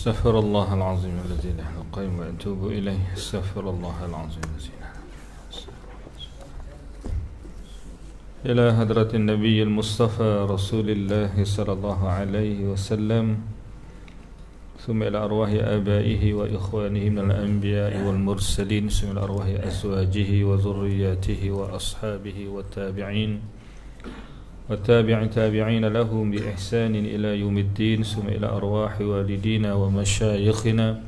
استغفر الله العظيم الذي لا قائم واتوب اليه استغفر الله العظيم الذي لا إلى حضرة النبي المصطفى رسول الله صلى الله عليه وسلم ثم إلى أرواح آبائه وإخوانه من الأنبياء والمرسلين ثم إلى أرواح أزواجه وذرياته وأصحابه والتابعين والتابع تابعين لهم بإحسان إلى يوم الدين ثم إلى أرواح والدينا ومشايخنا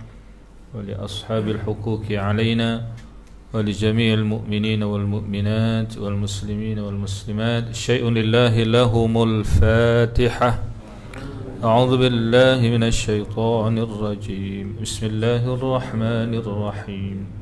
ولأصحاب الحقوق علينا ولجميع المؤمنين والمؤمنات والمسلمين والمسلمات شيء لله لهم الفاتحة أعوذ بالله من الشيطان الرجيم بسم الله الرحمن الرحيم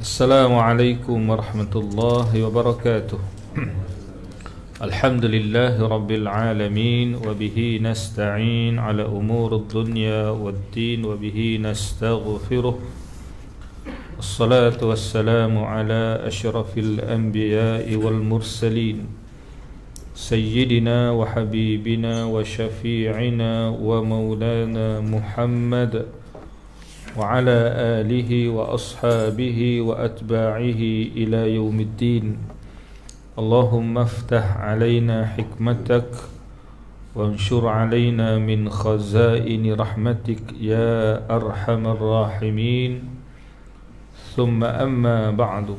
السلام عليكم ورحمة الله وبركاته الحمد لله رب العالمين وبه نستعين على أمور الدنيا والدين وبه نستغفره الصلاة والسلام على أشرف الأنبياء والمرسلين سيدنا وحبيبنا وشفيعنا ومولانا محمد وعلى آله وأصحابه وأتباعه إلى يوم الدين اللهم افتح علينا حكمتك وانشر علينا من خزائن رحمتك يا أرحم الراحمين ثم أما بعد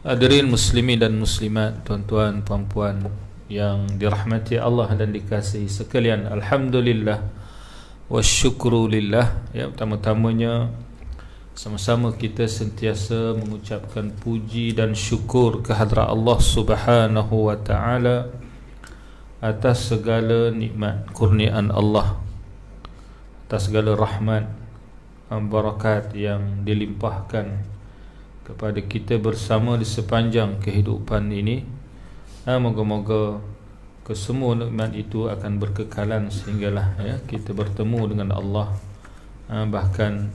Hadirin muslimin dan muslimat, tuan-tuan, puan-puan yang dirahmati Allah dan dikasihi sekalian. Alhamdulillah. wasyukrulillah ya pertama-tamanya sama-sama kita sentiasa mengucapkan puji dan syukur kehadrat Allah Subhanahu wa taala atas segala nikmat kurnian Allah atas segala rahmat dan yang dilimpahkan kepada kita bersama di sepanjang kehidupan ini. Ha, moga-moga kesemua nikmat itu akan berkekalan sehinggalah ya kita bertemu dengan Allah ha, bahkan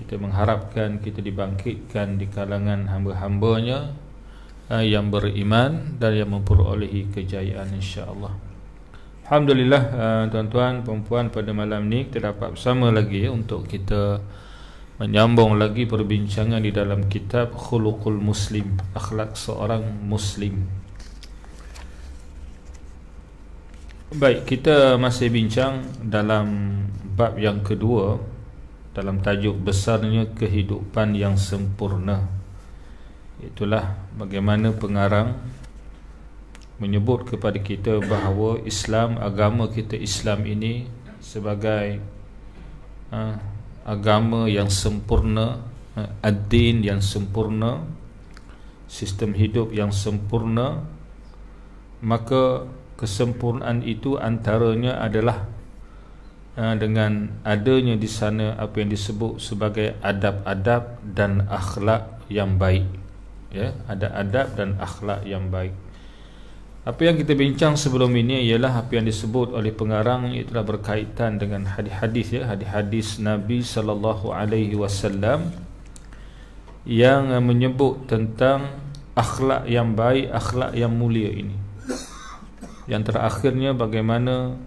kita mengharapkan kita dibangkitkan di kalangan hamba-hambanya ha, yang beriman dan yang memperolehi kejayaan insya-Allah. Alhamdulillah ha, tuan-tuan puan-puan pada malam ni kita dapat bersama lagi ya, untuk kita menyambung lagi perbincangan di dalam kitab Khuluqul Muslim, akhlak seorang muslim. Baik, kita masih bincang dalam bab yang kedua dalam tajuk besarnya kehidupan yang sempurna. Itulah bagaimana pengarang menyebut kepada kita bahawa Islam agama kita Islam ini sebagai ha, agama yang sempurna, ha, ad-din yang sempurna, sistem hidup yang sempurna maka kesempurnaan itu antaranya adalah eh, dengan adanya di sana apa yang disebut sebagai adab-adab dan akhlak yang baik ya ada adab dan akhlak yang baik apa yang kita bincang sebelum ini ialah apa yang disebut oleh pengarang itulah berkaitan dengan hadis-hadis ya hadis-hadis Nabi sallallahu alaihi wasallam yang menyebut tentang akhlak yang baik akhlak yang mulia ini yang terakhirnya bagaimana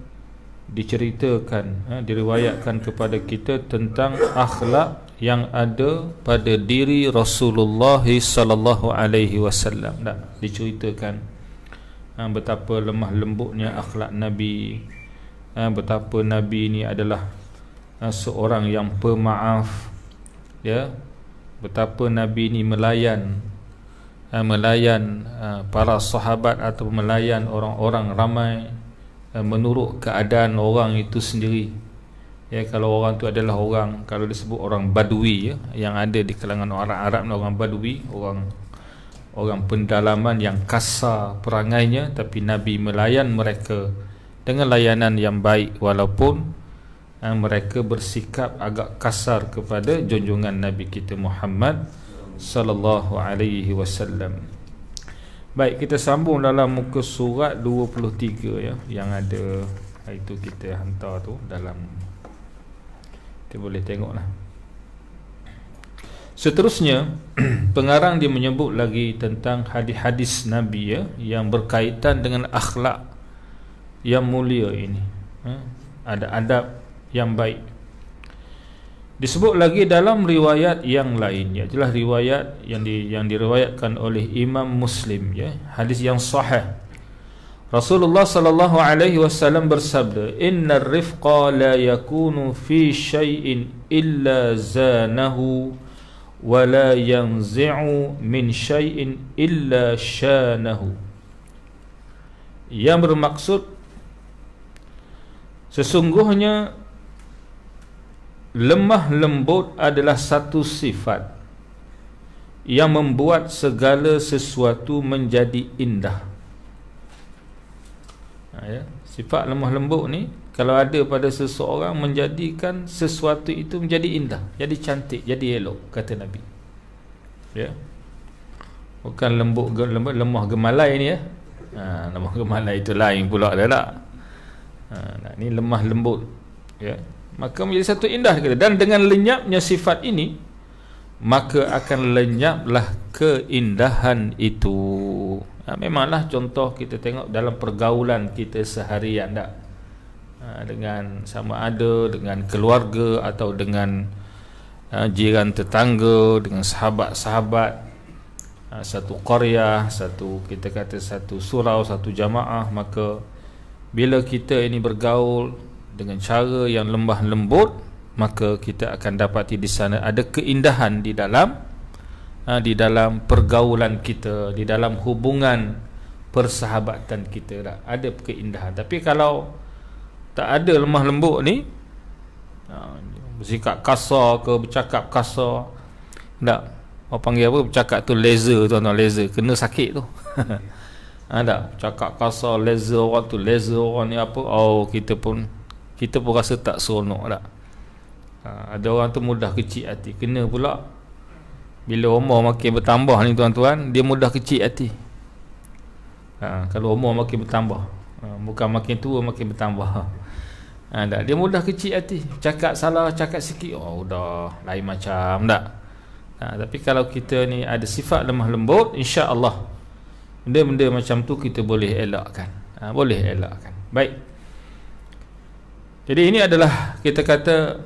diceritakan eh, diriwayatkan kepada kita tentang akhlak yang ada pada diri Rasulullah sallallahu alaihi wasallam dah diceritakan eh, betapa lemah lembutnya akhlak nabi eh, betapa nabi ini adalah eh, seorang yang pemaaf ya betapa nabi ini melayan Ah, melayan ah, para sahabat atau melayan orang-orang ramai ah, menurut keadaan orang itu sendiri ya kalau orang itu adalah orang kalau disebut orang badui ya, yang ada di kalangan orang Arab orang badui orang orang pendalaman yang kasar perangainya tapi Nabi melayan mereka dengan layanan yang baik walaupun mereka bersikap agak kasar kepada junjungan Nabi kita Muhammad sallallahu alaihi wasallam. Baik, kita sambung dalam muka surat 23 ya yang ada itu kita hantar tu dalam kita boleh tengoklah. Seterusnya, pengarang dia menyebut lagi tentang hadis-hadis Nabi ya yang berkaitan dengan akhlak yang mulia ini. Ha? Ada adab yang baik. Disebut lagi dalam riwayat yang lain ya. Itulah riwayat yang di yang diriwayatkan oleh Imam Muslim ya. Hadis yang sahih. Rasulullah sallallahu alaihi wasallam bersabda, "Innar rifqa la yakunu fi shayin illa zanahu wa la yanzi'u min shayin illa shanahu." Yang bermaksud sesungguhnya lemah lembut adalah satu sifat yang membuat segala sesuatu menjadi indah ha, ya. sifat lemah lembut ni kalau ada pada seseorang menjadikan sesuatu itu menjadi indah jadi cantik jadi elok kata nabi ya bukan lembut lembut lemah gemalai ni ya ha lemah gemalai itu lain pula dah tak ha ni lemah lembut ya maka menjadi satu indah kita dan dengan lenyapnya sifat ini maka akan lenyaplah keindahan itu ha, memanglah contoh kita tengok dalam pergaulan kita seharian tak ha, dengan sama ada dengan keluarga atau dengan ha, jiran tetangga dengan sahabat-sahabat ha, satu korea satu kita kata satu surau satu jamaah maka bila kita ini bergaul dengan cara yang lembah lembut maka kita akan dapati di sana ada keindahan di dalam ha, di dalam pergaulan kita di dalam hubungan persahabatan kita lah. ada keindahan tapi kalau tak ada lemah lembut ni ha, bersikap kasar ke bercakap kasar tak orang panggil apa bercakap tu laser tuan-tuan laser kena sakit tu ada ha, tak bercakap kasar laser orang tu laser orang ni apa oh kita pun kita pun rasa tak seronok tak ha, ada orang tu mudah kecil hati kena pula bila umur makin bertambah ni tuan-tuan dia mudah kecil hati ha, kalau umur makin bertambah ha, bukan makin tua makin bertambah ha, tak? dia mudah kecil hati cakap salah cakap sikit oh dah lain macam tak ha, tapi kalau kita ni ada sifat lemah lembut insya Allah benda-benda macam tu kita boleh elakkan ha, boleh elakkan baik jadi ini adalah kita kata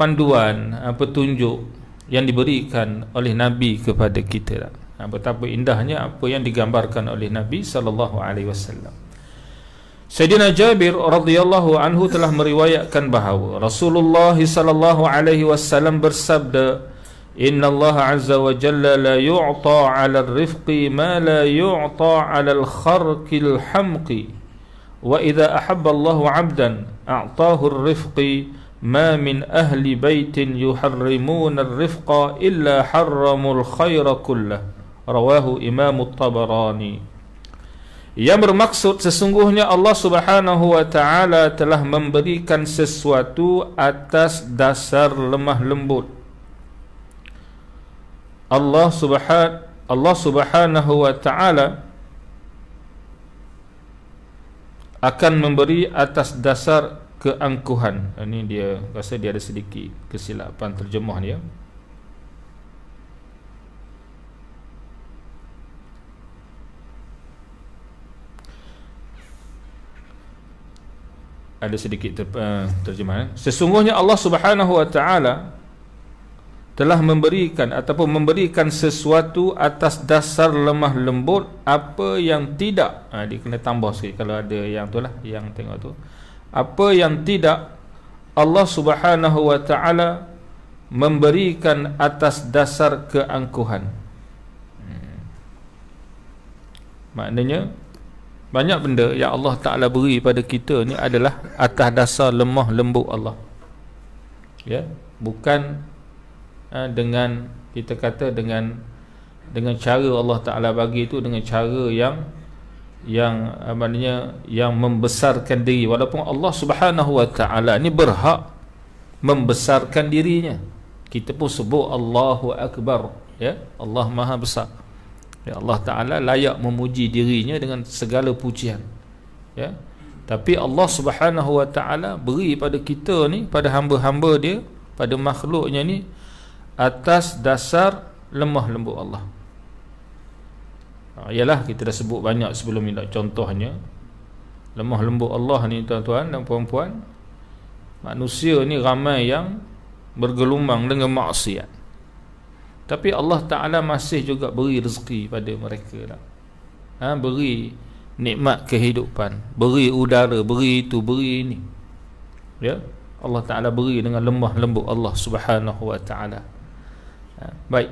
panduan, eh, petunjuk yang diberikan oleh Nabi kepada kita. Lah. Betapa indahnya apa yang digambarkan oleh Nabi sallallahu alaihi wasallam. Sayyidina Jabir radhiyallahu anhu telah meriwayatkan bahawa Rasulullah sallallahu alaihi wasallam bersabda, "Inna Allah azza wa jalla la yu'ta 'ala ar-rifqi ma la yu'ta 'ala al-kharqil hamqi." Wa idza ahabba Allah 'abdan أعطاه الرفق ما من أهل بيت يحرمون الرفق إلا حرموا الخير كله رواه إمام الطبراني Yang bermaksud sesungguhnya Allah subhanahu wa ta'ala telah memberikan sesuatu atas dasar lemah lembut Allah subhan Allah subhanahu wa ta'ala akan memberi atas dasar keangkuhan. Ini dia rasa dia ada sedikit kesilapan terjemah dia. Ada sedikit ter, uh, terjemahan. Sesungguhnya Allah Subhanahu wa taala telah memberikan ataupun memberikan sesuatu atas dasar lemah lembut apa yang tidak ha, dia kena tambah sikit kalau ada yang tu lah yang tengok tu apa yang tidak Allah subhanahu wa ta'ala memberikan atas dasar keangkuhan hmm. maknanya banyak benda yang Allah Ta'ala beri pada kita ni adalah atas dasar lemah lembut Allah ya bukan Ha, dengan kita kata dengan dengan cara Allah Taala bagi itu dengan cara yang yang ha, maknanya yang membesarkan diri walaupun Allah Subhanahu Wa Taala ni berhak membesarkan dirinya kita pun sebut Allahu Akbar ya Allah Maha Besar ya Allah Taala layak memuji dirinya dengan segala pujian ya tapi Allah Subhanahu Wa Taala beri pada kita ni pada hamba-hamba dia pada makhluknya ni atas dasar lemah lembut Allah. Ha, ialah kita dah sebut banyak sebelum ini contohnya lemah lembut Allah ni tuan-tuan dan puan-puan manusia ni ramai yang bergelumang dengan maksiat. Tapi Allah Taala masih juga beri rezeki pada mereka lah. Ha, beri nikmat kehidupan, beri udara, beri itu, beri ini. Ya. Allah Taala beri dengan lemah lembut Allah Subhanahu Wa Taala. Baik.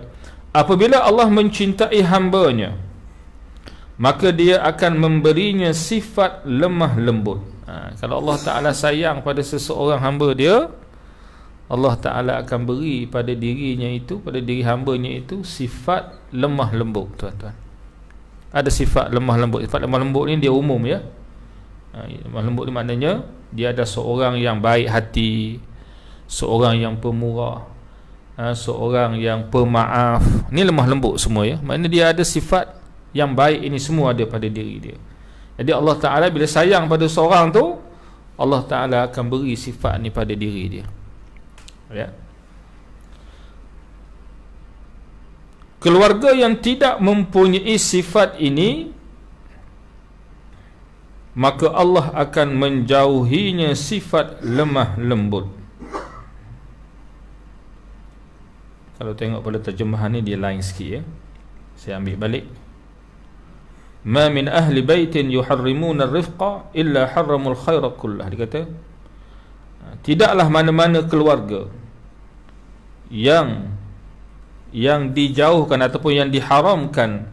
Apabila Allah mencintai hambanya, maka dia akan memberinya sifat lemah lembut. Ha, kalau Allah Ta'ala sayang pada seseorang hamba dia, Allah Ta'ala akan beri pada dirinya itu, pada diri hambanya itu, sifat lemah lembut, tuan-tuan. Ada sifat lemah lembut. Sifat lemah lembut ni dia umum, ya. Ha, lemah lembut ni maknanya, dia ada seorang yang baik hati, seorang yang pemurah, ha, seorang yang pemaaf ni lemah lembut semua ya maknanya dia ada sifat yang baik ini semua ada pada diri dia jadi Allah Ta'ala bila sayang pada seorang tu Allah Ta'ala akan beri sifat ni pada diri dia ya keluarga yang tidak mempunyai sifat ini maka Allah akan menjauhinya sifat lemah lembut Kalau tengok pada terjemahan ni dia lain sikit ya. Saya ambil balik. Ma min ahli baitin yuharrimuna ar-rifqa illa harramul khaira kullah. Dia kata tidaklah mana-mana keluarga yang yang dijauhkan ataupun yang diharamkan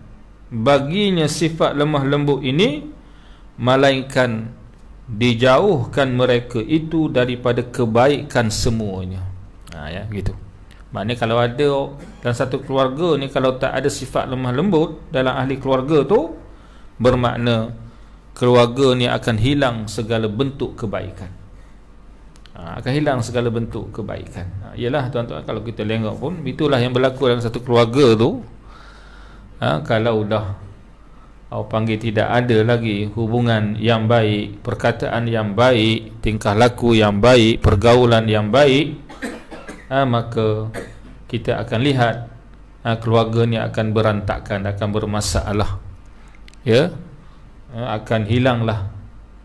baginya sifat lemah lembut ini melainkan dijauhkan mereka itu daripada kebaikan semuanya. Ha ya, gitu. Maknanya kalau ada dalam satu keluarga ni kalau tak ada sifat lemah lembut dalam ahli keluarga tu bermakna keluarga ni akan hilang segala bentuk kebaikan. Ha, akan hilang segala bentuk kebaikan. Ha, iyalah ha, tuan-tuan kalau kita tengok pun itulah yang berlaku dalam satu keluarga tu. Ha, kalau dah awak panggil tidak ada lagi hubungan yang baik, perkataan yang baik, tingkah laku yang baik, pergaulan yang baik, ha, maka kita akan lihat ha, keluarga ni akan berantakan akan bermasalah ya ha, akan hilanglah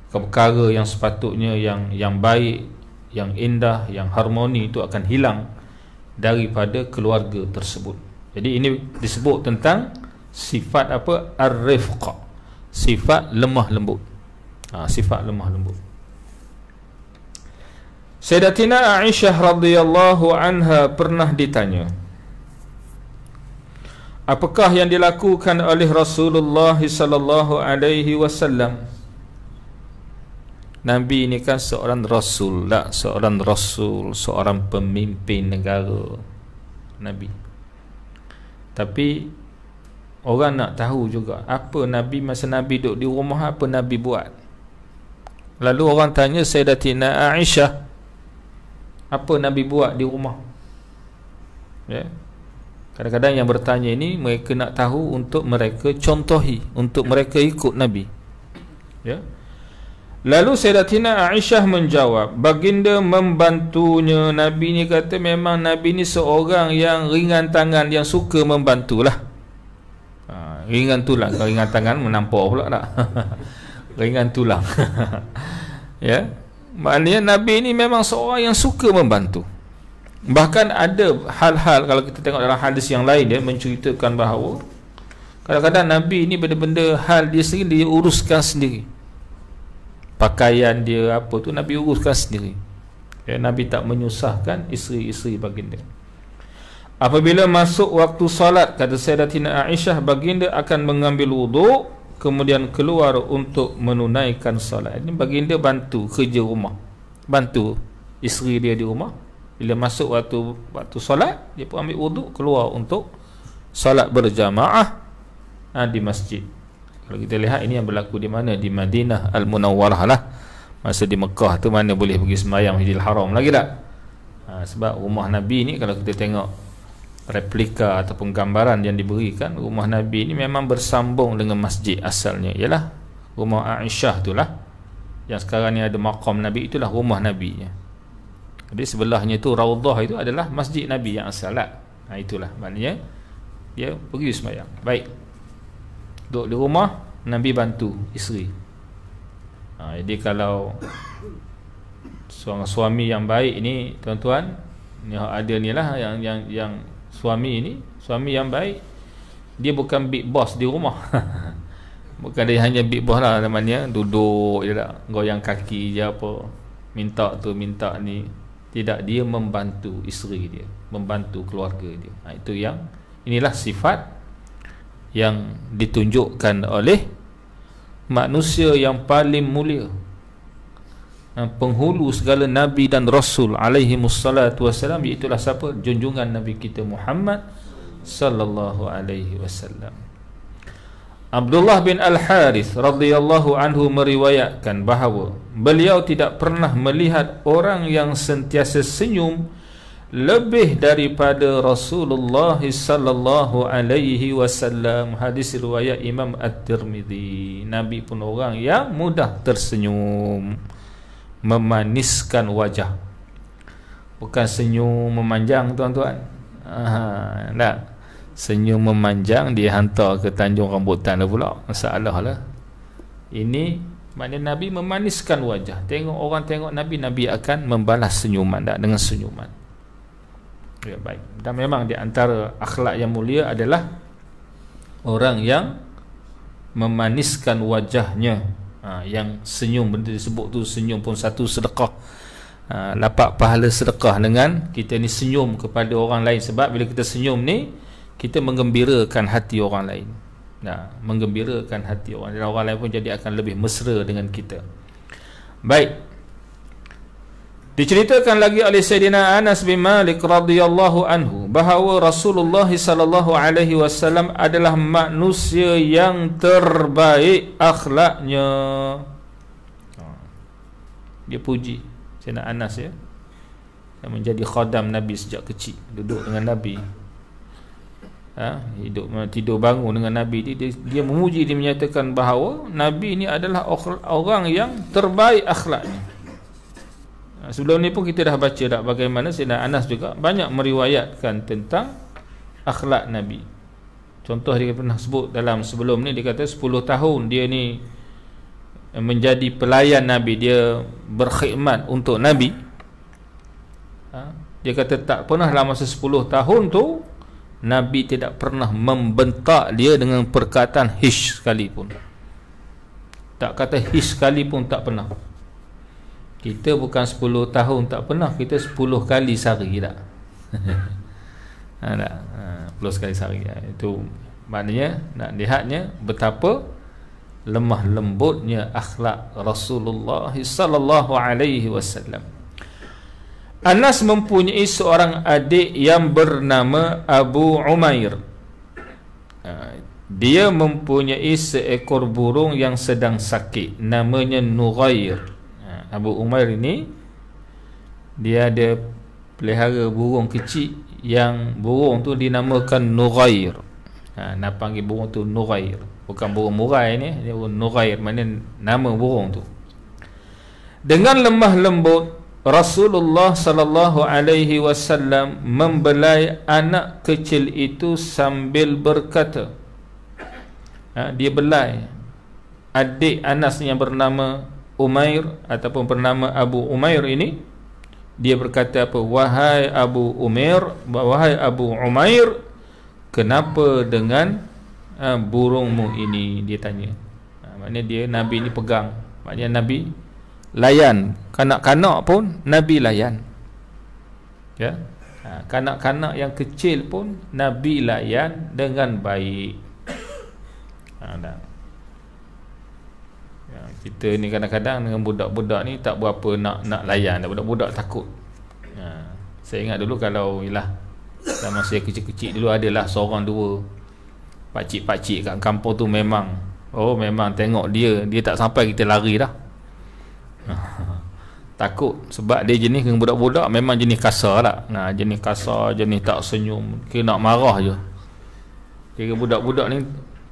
perkara yang sepatutnya yang yang baik yang indah yang harmoni itu akan hilang daripada keluarga tersebut jadi ini disebut tentang sifat apa ar sifat lemah lembut ha, sifat lemah lembut Sayyidatina Aisyah radhiyallahu anha pernah ditanya Apakah yang dilakukan oleh Rasulullah sallallahu alaihi wasallam Nabi ini kan seorang rasul tak seorang rasul seorang pemimpin negara Nabi Tapi orang nak tahu juga apa Nabi masa Nabi duduk di rumah apa Nabi buat Lalu orang tanya Sayyidatina Aisyah apa Nabi buat di rumah ya kadang-kadang yang bertanya ini mereka nak tahu untuk mereka contohi untuk ya. mereka ikut Nabi ya Lalu Sayyidatina Aisyah menjawab Baginda membantunya Nabi ni kata memang Nabi ni seorang yang ringan tangan Yang suka membantulah ha, Ringan tulang Kalau ringan tangan menampau pula tak lah. Ringan tulang Ya yeah? Maknanya Nabi ni memang seorang yang suka membantu. Bahkan ada hal-hal kalau kita tengok dalam hadis yang lain dia menceritakan bahawa kadang-kadang Nabi ni benda-benda hal dia sendiri dia uruskan sendiri. Pakaian dia apa tu Nabi uruskan sendiri. Ya, Nabi tak menyusahkan isteri-isteri baginda. Apabila masuk waktu salat kata Sayyidatina Aisyah baginda akan mengambil wuduk kemudian keluar untuk menunaikan solat. Ini bagi dia bantu kerja rumah. Bantu isteri dia di rumah. Bila masuk waktu waktu solat, dia pun ambil wuduk keluar untuk solat berjamaah ha, di masjid. Kalau kita lihat ini yang berlaku di mana? Di Madinah Al-Munawwarah lah. Masa di Mekah tu mana boleh pergi semayang Hijil Haram lagi tak? Ha, sebab rumah Nabi ni kalau kita tengok replika ataupun gambaran yang diberikan rumah Nabi ini memang bersambung dengan masjid asalnya ialah rumah Aisyah itulah yang sekarang ni ada makam Nabi itulah rumah Nabi jadi sebelahnya tu Raudhah itu adalah masjid Nabi yang asal lah. Ha, itulah maknanya dia pergi semayang baik duduk di rumah Nabi bantu isteri ha, jadi kalau seorang suami yang baik ini tuan-tuan ni ada ni lah yang yang yang suami ini, suami yang baik dia bukan big boss di rumah bukan dia hanya big boss lah namanya duduk je tak lah, goyang kaki je apa minta tu minta ni tidak dia membantu isteri dia membantu keluarga dia ha, itu yang inilah sifat yang ditunjukkan oleh manusia yang paling mulia Ha, penghulu segala nabi dan rasul alaihi musallatu wasallam iaitu siapa junjungan nabi kita Muhammad sallallahu alaihi wasallam Abdullah bin Al Harith radhiyallahu anhu meriwayatkan bahawa beliau tidak pernah melihat orang yang sentiasa senyum lebih daripada Rasulullah sallallahu alaihi wasallam hadis riwayat Imam At-Tirmizi Nabi pun orang yang mudah tersenyum memaniskan wajah bukan senyum memanjang tuan-tuan tak senyum memanjang dia hantar ke Tanjung Rambutan lah pula masalah lah ini maknanya Nabi memaniskan wajah tengok orang tengok Nabi Nabi akan membalas senyuman tak dengan senyuman ya baik dan memang di antara akhlak yang mulia adalah orang yang memaniskan wajahnya ha, yang senyum benda disebut tu senyum pun satu sedekah ha, dapat pahala sedekah dengan kita ni senyum kepada orang lain sebab bila kita senyum ni kita mengembirakan hati orang lain nah ha, mengembirakan hati orang lain dan orang lain pun jadi akan lebih mesra dengan kita baik Diceritakan lagi oleh Sayyidina Anas bin Malik radhiyallahu anhu bahawa Rasulullah sallallahu alaihi wasallam adalah manusia yang terbaik akhlaknya. Ha. Dia puji Sayyidina Anas ya. Dia menjadi khadam Nabi sejak kecil, duduk dengan Nabi. Ha? hidup tidur bangun dengan Nabi dia, dia, memuji dia menyatakan bahawa Nabi ini adalah orang yang terbaik akhlaknya. Ha, sebelum ni pun kita dah baca dah bagaimana Sina Anas juga banyak meriwayatkan tentang akhlak Nabi. Contoh dia pernah sebut dalam sebelum ni dia kata 10 tahun dia ni eh, menjadi pelayan Nabi, dia berkhidmat untuk Nabi. Ha, dia kata tak pernah dalam masa 10 tahun tu Nabi tidak pernah membentak dia dengan perkataan hish sekalipun. Tak kata hish sekalipun tak pernah. Kita bukan 10 tahun tak pernah Kita 10 kali sehari tak ha, tak ha, 10 kali sehari ya. Itu maknanya nak lihatnya Betapa lemah lembutnya akhlak Rasulullah sallallahu alaihi wasallam. Anas mempunyai seorang adik yang bernama Abu Umair. Ha, dia mempunyai seekor burung yang sedang sakit namanya Nughair. Abu Umar ini dia ada pelihara burung kecil yang burung tu dinamakan Nurair. Ha, nak panggil burung tu Nurair. Bukan burung murai ni, dia burung Nurair mana nama burung tu. Dengan lemah lembut Rasulullah sallallahu alaihi wasallam membelai anak kecil itu sambil berkata ha, dia belai adik Anas yang bernama Umair ataupun bernama Abu Umair ini dia berkata apa wahai Abu Umair wahai Abu Umair kenapa dengan uh, burungmu ini dia tanya uh, maknanya dia nabi ini pegang maknanya nabi layan kanak-kanak pun nabi layan ya yeah? uh, kanak-kanak yang kecil pun nabi layan dengan baik ada uh, kita ni kadang-kadang dengan budak-budak ni tak berapa nak nak layan budak-budak takut ha. saya ingat dulu kalau ialah dalam masa saya kecil-kecil dulu adalah seorang dua pakcik-pakcik kat kampung tu memang oh memang tengok dia dia tak sampai kita lari dah ha. takut sebab dia jenis dengan budak-budak memang jenis kasar lah nah, ha, jenis kasar jenis tak senyum nak marah je kira budak-budak ni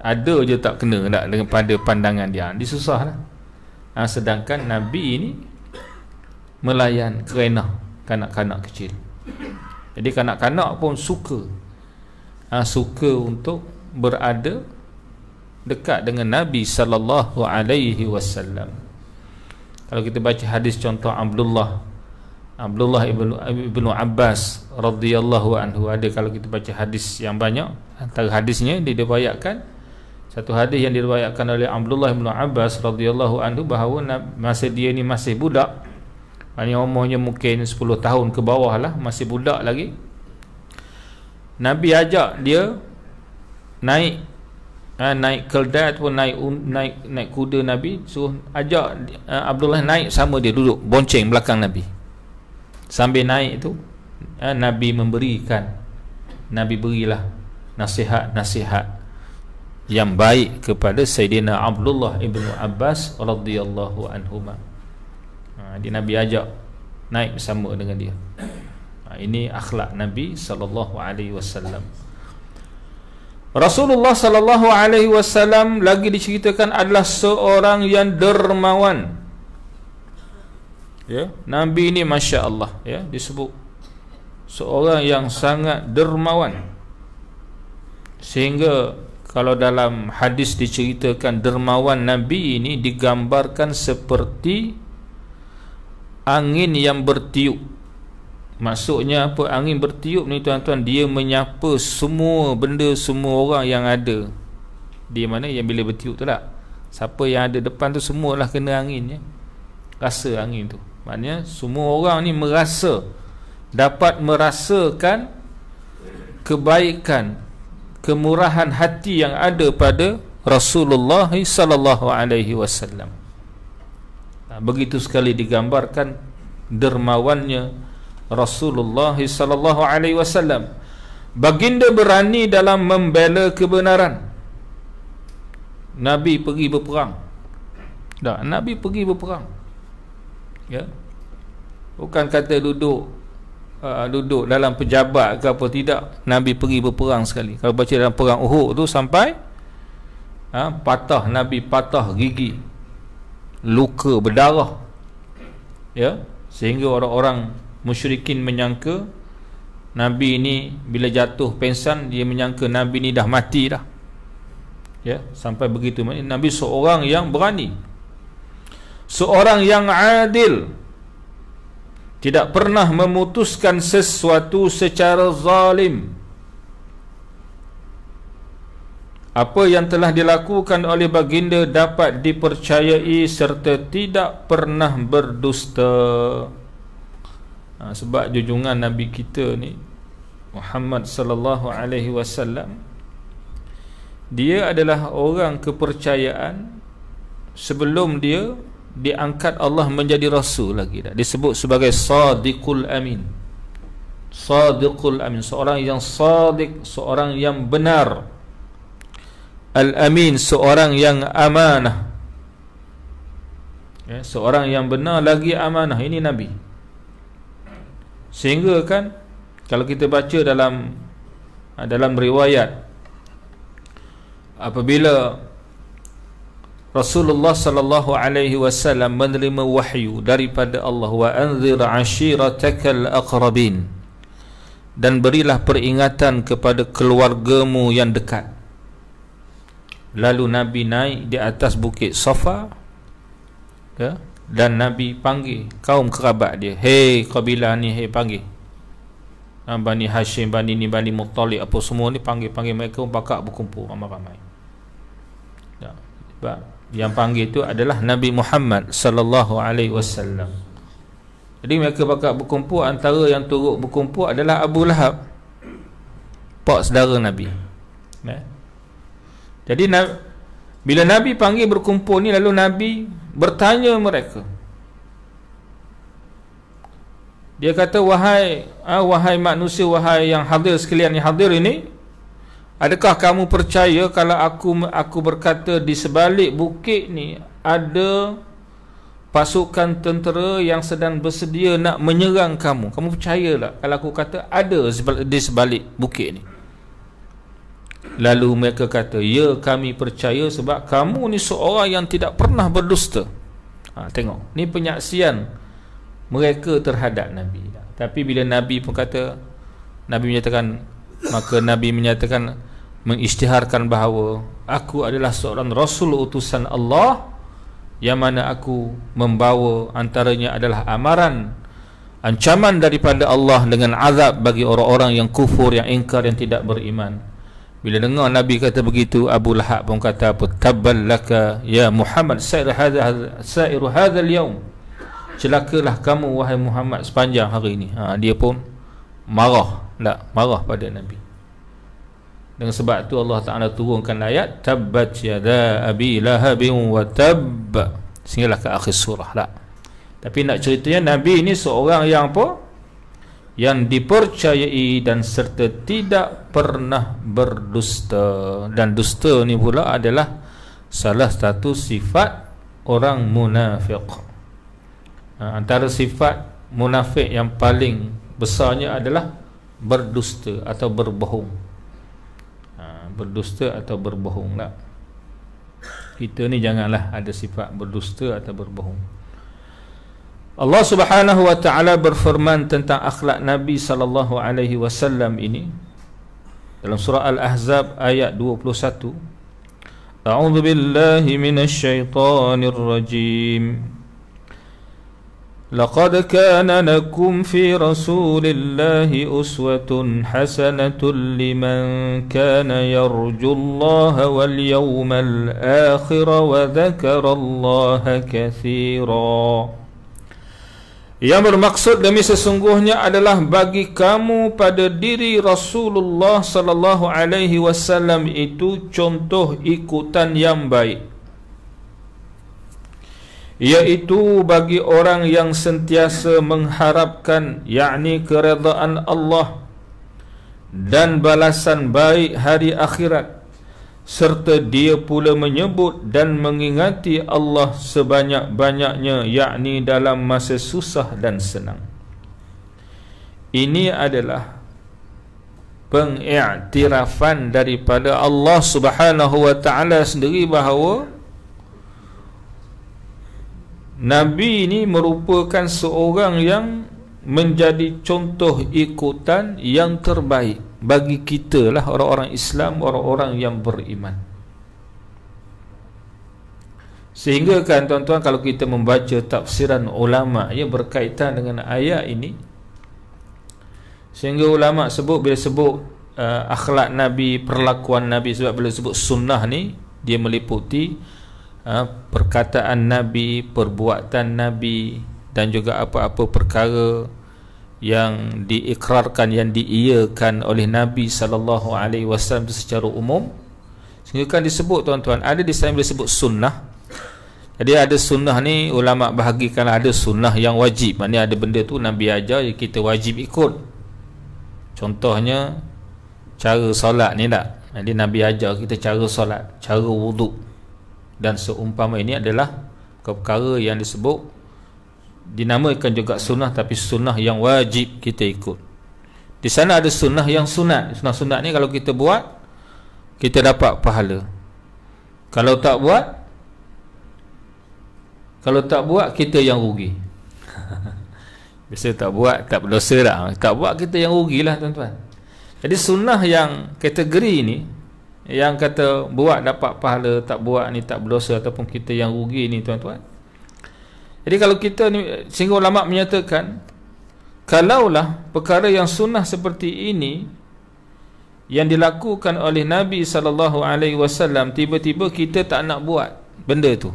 ada je tak kena tak dengan pada pandangan dia dia susah lah ha, sedangkan Nabi ini melayan kerana kanak-kanak kecil jadi kanak-kanak pun suka ha, suka untuk berada dekat dengan Nabi sallallahu alaihi wasallam. Kalau kita baca hadis contoh Abdullah Abdullah ibnu ibnu Abbas radhiyallahu anhu ada kalau kita baca hadis yang banyak antara hadisnya dia dibayatkan satu hadis yang diriwayatkan oleh Abdullah bin Abbas radhiyallahu anhu bahawa masa dia ni masih budak maknanya umurnya mungkin 10 tahun ke bawah lah masih budak lagi Nabi ajak dia naik ha, naik keldai ataupun naik, naik naik kuda Nabi so ajak uh, Abdullah naik sama dia duduk bonceng belakang Nabi sambil naik tu ha, Nabi memberikan Nabi berilah nasihat-nasihat yang baik kepada Sayyidina Abdullah ibnu Abbas radhiyallahu anhu ma. Ha, Di Nabi ajak naik bersama dengan dia. Ha, ini akhlak Nabi sallallahu alaihi wasallam. Rasulullah sallallahu alaihi wasallam lagi diceritakan adalah seorang yang dermawan. Ya, Nabi ini masya-Allah ya disebut seorang yang sangat dermawan. Sehingga kalau dalam hadis diceritakan dermawan Nabi ini digambarkan seperti angin yang bertiup. Maksudnya apa angin bertiup ni tuan-tuan dia menyapa semua benda semua orang yang ada. Di mana yang bila bertiup tu lah. Siapa yang ada depan tu semualah kena angin ya. Rasa angin tu. Maknanya semua orang ni merasa dapat merasakan kebaikan kemurahan hati yang ada pada Rasulullah sallallahu alaihi wasallam. Begitu sekali digambarkan dermawannya Rasulullah sallallahu alaihi wasallam. Baginda berani dalam membela kebenaran. Nabi pergi berperang. Dah, Nabi pergi berperang. Ya. Bukan kata duduk uh, duduk dalam pejabat ke apa tidak Nabi pergi berperang sekali kalau baca dalam perang Uhud tu sampai uh, patah Nabi patah gigi luka berdarah ya sehingga orang-orang musyrikin menyangka Nabi ini bila jatuh pensan dia menyangka Nabi ini dah mati dah ya sampai begitu Nabi seorang yang berani seorang yang adil tidak pernah memutuskan sesuatu secara zalim Apa yang telah dilakukan oleh baginda dapat dipercayai serta tidak pernah berdusta. Ha, sebab jujungan Nabi kita ni Muhammad sallallahu alaihi wasallam dia adalah orang kepercayaan sebelum dia diangkat Allah menjadi rasul lagi tak disebut sebagai sadiqul amin sadiqul amin seorang yang sadiq seorang yang benar al amin seorang yang amanah ya, seorang yang benar lagi amanah ini nabi sehingga kan kalau kita baca dalam dalam riwayat apabila Rasulullah sallallahu alaihi wasallam menerima wahyu daripada Allah wa anzir ashiratakal aqrabin dan berilah peringatan kepada keluargamu yang dekat. Lalu Nabi naik di atas bukit Safa ya, dan Nabi panggil kaum kerabat dia. Hei kabilah ni, hei panggil. Ha, Bani Hashim, Bani ni, Bani Muttalib apa semua ni panggil-panggil mereka pakak berkumpul ramai-ramai. Ya. Sebab yang panggil itu adalah Nabi Muhammad sallallahu alaihi wasallam. Jadi mereka bakal berkumpul antara yang turut berkumpul adalah Abu Lahab. Pak saudara Nabi. Eh? Jadi na- bila Nabi panggil berkumpul ni lalu Nabi bertanya mereka. Dia kata wahai ah, wahai manusia wahai yang hadir sekalian yang hadir ini Adakah kamu percaya kalau aku aku berkata di sebalik bukit ni ada pasukan tentera yang sedang bersedia nak menyerang kamu? Kamu percaya tak kalau aku kata ada di sebalik bukit ni? Lalu mereka kata, ya kami percaya sebab kamu ni seorang yang tidak pernah berdusta. Ha, tengok, ni penyaksian mereka terhadap Nabi. Tapi bila Nabi pun kata, Nabi menyatakan, maka Nabi menyatakan, mengisytiharkan bahawa aku adalah seorang rasul utusan Allah yang mana aku membawa antaranya adalah amaran ancaman daripada Allah dengan azab bagi orang-orang yang kufur yang ingkar yang tidak beriman bila dengar Nabi kata begitu Abu Lahab pun kata apa tabballaka ya Muhammad sa'iru hadha sa'iru hadha al-yawm celakalah kamu wahai Muhammad sepanjang hari ini ha, dia pun marah tak marah pada Nabi dengan sebab tu Allah Ta'ala turunkan ayat tabbat yada abi lahabin wa tab sehinggalah ke akhir surah lah tapi nak ceritanya Nabi ini seorang yang apa yang dipercayai dan serta tidak pernah berdusta dan dusta ni pula adalah salah satu sifat orang munafik ha, antara sifat munafik yang paling besarnya adalah berdusta atau berbohong berdusta atau berbohong tak? kita ni janganlah ada sifat berdusta atau berbohong Allah Subhanahu wa taala berfirman tentang akhlak Nabi sallallahu alaihi wasallam ini dalam surah Al-Ahzab ayat 21 A'udzu billahi minasy syaithanir rajim لقد كان لكم في رسول الله أسوة حسنة لمن كان يرجو الله واليوم الآخر وذكر الله كثيرا Yang bermaksud demi sesungguhnya adalah bagi kamu pada diri Rasulullah sallallahu alaihi wasallam itu contoh ikutan yang baik. iaitu bagi orang yang sentiasa mengharapkan yakni keredaan Allah dan balasan baik hari akhirat serta dia pula menyebut dan mengingati Allah sebanyak-banyaknya yakni dalam masa susah dan senang ini adalah pengiktirafan daripada Allah Subhanahu wa taala sendiri bahawa Nabi ini merupakan seorang yang menjadi contoh ikutan yang terbaik bagi kita lah orang-orang Islam, orang-orang yang beriman. Sehingga kan tuan-tuan kalau kita membaca tafsiran ulama ya berkaitan dengan ayat ini sehingga ulama sebut bila sebut uh, akhlak nabi, perlakuan nabi sebab bila sebut sunnah ni dia meliputi Ha, perkataan Nabi, perbuatan Nabi dan juga apa-apa perkara yang diikrarkan yang diiyakan oleh Nabi sallallahu alaihi wasallam secara umum sehingga kan disebut tuan-tuan ada di sana disebut sunnah jadi ada sunnah ni ulama bahagikan ada sunnah yang wajib maknanya ada benda tu Nabi ajar ya, kita wajib ikut contohnya cara solat ni tak jadi Nabi ajar kita cara solat cara wuduk dan seumpama ini adalah perkara yang disebut dinamakan juga sunnah tapi sunnah yang wajib kita ikut di sana ada sunnah yang sunat sunnah-sunat ni kalau kita buat kita dapat pahala kalau tak buat kalau tak buat kita yang rugi biasa tak buat tak berdosa lah tak buat kita yang rugilah tuan-tuan jadi sunnah yang kategori ni yang kata buat dapat pahala tak buat ni tak berdosa ataupun kita yang rugi ni tuan-tuan jadi kalau kita ni sehingga ulama menyatakan kalaulah perkara yang sunnah seperti ini yang dilakukan oleh Nabi sallallahu alaihi wasallam tiba-tiba kita tak nak buat benda tu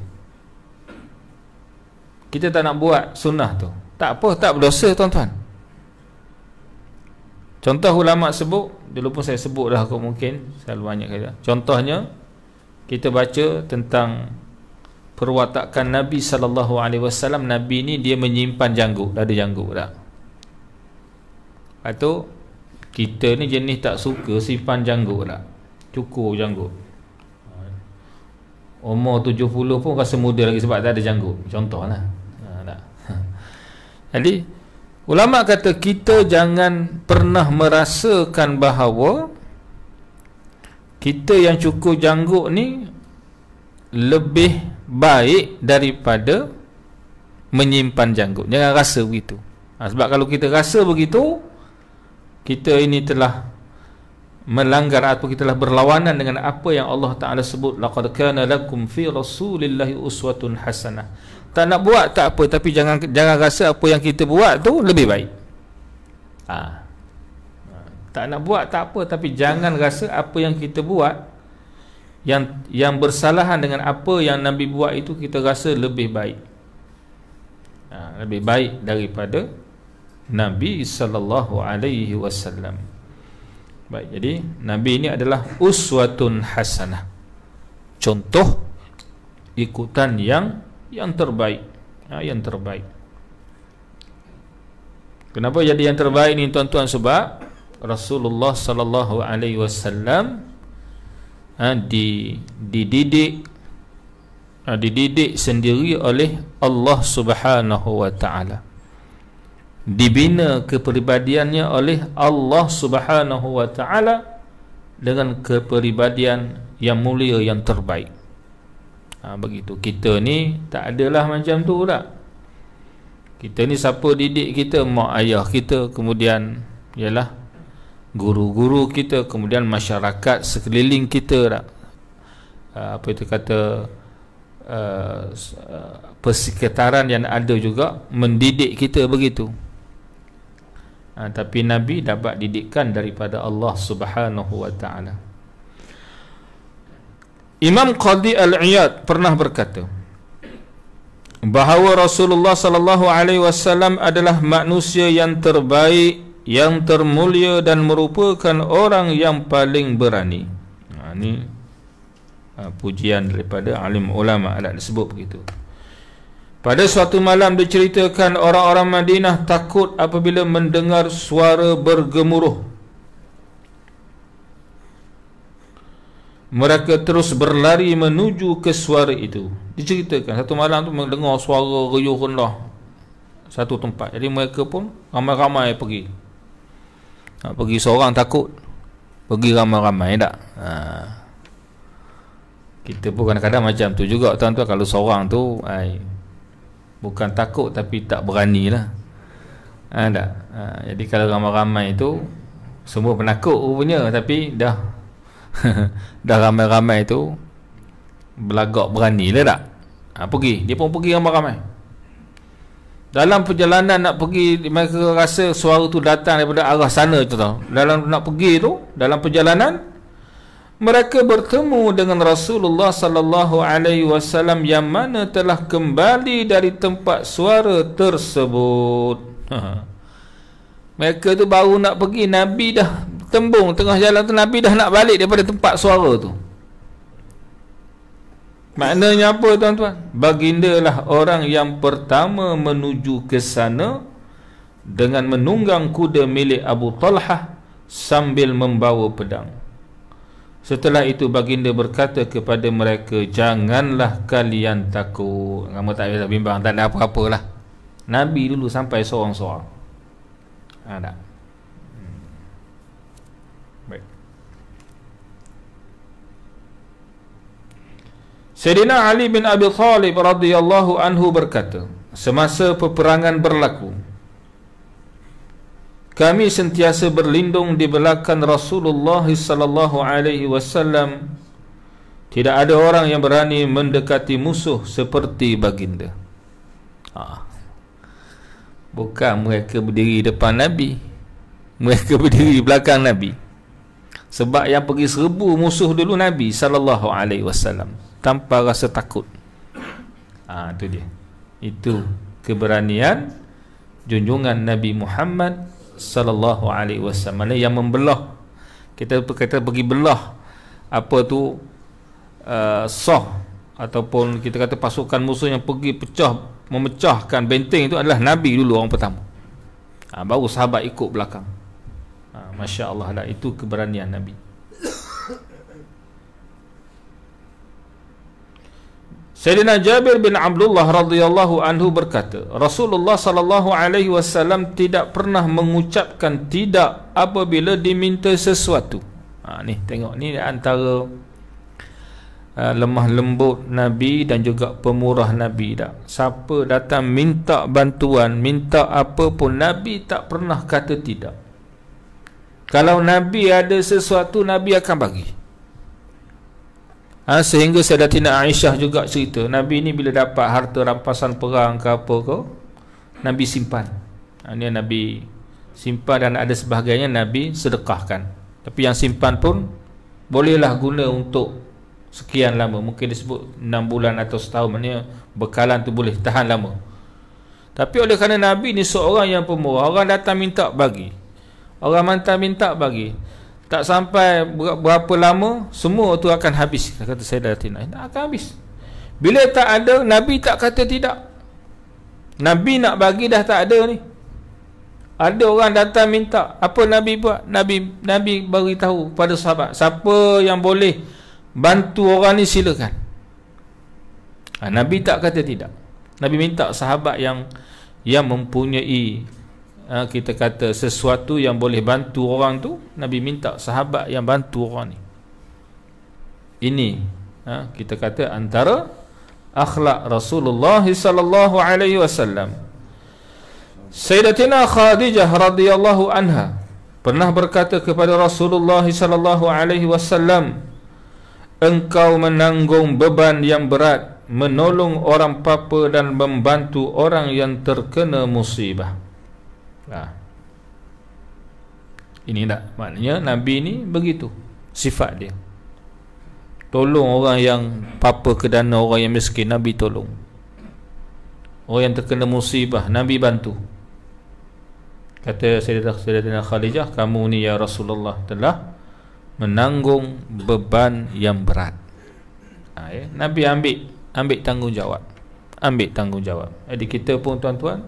kita tak nak buat sunnah tu tak apa tak berdosa tuan-tuan contoh ulama sebut dulu pun saya sebut dah kot mungkin selalu banyak kali contohnya kita baca tentang perwatakan Nabi saw. Nabi ni dia menyimpan janggu, dah ada janggu, tak? Lepas tu kita ni jenis tak suka simpan janggu, tak? Cukur janggut. Umur 70 pun rasa muda lagi sebab tak ada janggu. Contohlah. Ha tak. Jadi Ulama kata kita jangan pernah merasakan bahawa kita yang cukup janggut ni lebih baik daripada menyimpan janggut. Jangan rasa begitu. Ha, sebab kalau kita rasa begitu, kita ini telah melanggar atau kita telah berlawanan dengan apa yang Allah Taala sebut laqad kana lakum fi rasulillahi uswatun hasanah tak nak buat tak apa tapi jangan jangan rasa apa yang kita buat tu lebih baik ha. tak nak buat tak apa tapi jangan rasa apa yang kita buat yang yang bersalahan dengan apa yang Nabi buat itu kita rasa lebih baik ha. lebih baik daripada Nabi sallallahu alaihi wasallam baik jadi Nabi ini adalah uswatun hasanah contoh ikutan yang yang terbaik ha, yang terbaik kenapa jadi yang terbaik ni tuan-tuan sebab Rasulullah sallallahu alaihi wasallam ha, di dididik ha, dididik sendiri oleh Allah Subhanahu wa taala dibina kepribadiannya oleh Allah Subhanahu wa taala dengan kepribadian yang mulia yang terbaik ha, begitu kita ni tak adalah macam tu tak kita ni siapa didik kita mak ayah kita kemudian ialah guru-guru kita kemudian masyarakat sekeliling kita tak ha, apa itu kata Uh, persekitaran yang ada juga mendidik kita begitu uh, tapi Nabi dapat didikan daripada Allah subhanahu wa ta'ala Imam Qadi Al-Iyad pernah berkata bahawa Rasulullah sallallahu alaihi wasallam adalah manusia yang terbaik, yang termulia dan merupakan orang yang paling berani. Ha, ini ha, pujian daripada alim ulama Ada lah disebut begitu. Pada suatu malam diceritakan orang-orang Madinah takut apabila mendengar suara bergemuruh mereka terus berlari menuju ke suara itu diceritakan satu malam tu mendengar suara riuhun lah satu tempat jadi mereka pun ramai-ramai pergi nak pergi seorang takut pergi ramai-ramai tak ha. kita pun kadang-kadang macam tu juga tuan-tuan kalau seorang tu ai, bukan takut tapi tak berani lah ha, Ha. jadi kalau ramai-ramai tu semua penakut rupanya tapi dah dah ramai-ramai tu belagak berani lah tak ha, pergi dia pun pergi ramai-ramai dalam perjalanan nak pergi mereka rasa suara tu datang daripada arah sana tu tau dalam nak pergi tu dalam perjalanan mereka bertemu dengan Rasulullah sallallahu alaihi wasallam yang mana telah kembali dari tempat suara tersebut. mereka tu baru nak pergi Nabi dah tembung tengah jalan tu Nabi dah nak balik daripada tempat suara tu maknanya apa tuan-tuan Baginda lah orang yang pertama menuju ke sana dengan menunggang kuda milik Abu Talha sambil membawa pedang setelah itu baginda berkata kepada mereka janganlah kalian takut kamu tak bisa bimbang tak ada apa-apalah Nabi dulu sampai seorang-seorang ada ha, Sayyidina Ali bin Abi Thalib radhiyallahu anhu berkata, semasa peperangan berlaku, kami sentiasa berlindung di belakang Rasulullah sallallahu alaihi wasallam. Tidak ada orang yang berani mendekati musuh seperti baginda. Ha. Bukan mereka berdiri depan Nabi. Mereka berdiri belakang Nabi. Sebab yang pergi serbu musuh dulu Nabi sallallahu alaihi wasallam tanpa rasa takut ha, itu dia itu keberanian junjungan Nabi Muhammad sallallahu alaihi wasallam yang membelah kita kata pergi belah apa tu uh, ah, soh ataupun kita kata pasukan musuh yang pergi pecah memecahkan benteng itu adalah Nabi dulu orang pertama ha, baru sahabat ikut belakang ha, Masya Allah lah itu keberanian Nabi Sayyidina Jabir bin Abdullah radhiyallahu anhu berkata, Rasulullah sallallahu alaihi wasallam tidak pernah mengucapkan tidak apabila diminta sesuatu. Ha ni tengok ni antara uh, lemah lembut Nabi dan juga pemurah Nabi dah. Siapa datang minta bantuan, minta apa pun Nabi tak pernah kata tidak. Kalau Nabi ada sesuatu Nabi akan bagi ha, sehingga Sayyidatina Aisyah juga cerita Nabi ni bila dapat harta rampasan perang ke apa ke Nabi simpan ha, ni Nabi simpan dan ada sebahagiannya Nabi sedekahkan tapi yang simpan pun bolehlah guna untuk sekian lama mungkin disebut 6 bulan atau setahun maknanya bekalan tu boleh tahan lama tapi oleh kerana Nabi ni seorang yang pemurah orang datang minta bagi orang mantan minta bagi tak sampai berapa lama semua tu akan habis dia kata saya dah tidak tak akan habis bila tak ada nabi tak kata tidak nabi nak bagi dah tak ada ni ada orang datang minta apa nabi buat nabi nabi bagi tahu pada sahabat siapa yang boleh bantu orang ni silakan ha, nabi tak kata tidak nabi minta sahabat yang yang mempunyai Ha, kita kata sesuatu yang boleh bantu orang tu Nabi minta sahabat yang bantu orang ni ini ha, kita kata antara akhlak Rasulullah sallallahu alaihi wasallam Sayyidatina Khadijah radhiyallahu anha pernah berkata kepada Rasulullah sallallahu alaihi wasallam engkau menanggung beban yang berat menolong orang papa dan membantu orang yang terkena musibah ha. ini tak maknanya Nabi ni begitu sifat dia tolong orang yang papa ke dana orang yang miskin Nabi tolong orang yang terkena musibah Nabi bantu kata Sayyidah Sayyidina Khalijah kamu ni ya Rasulullah telah menanggung beban yang berat ha, ya? Nabi ambil ambil tanggungjawab ambil tanggungjawab jadi kita pun tuan-tuan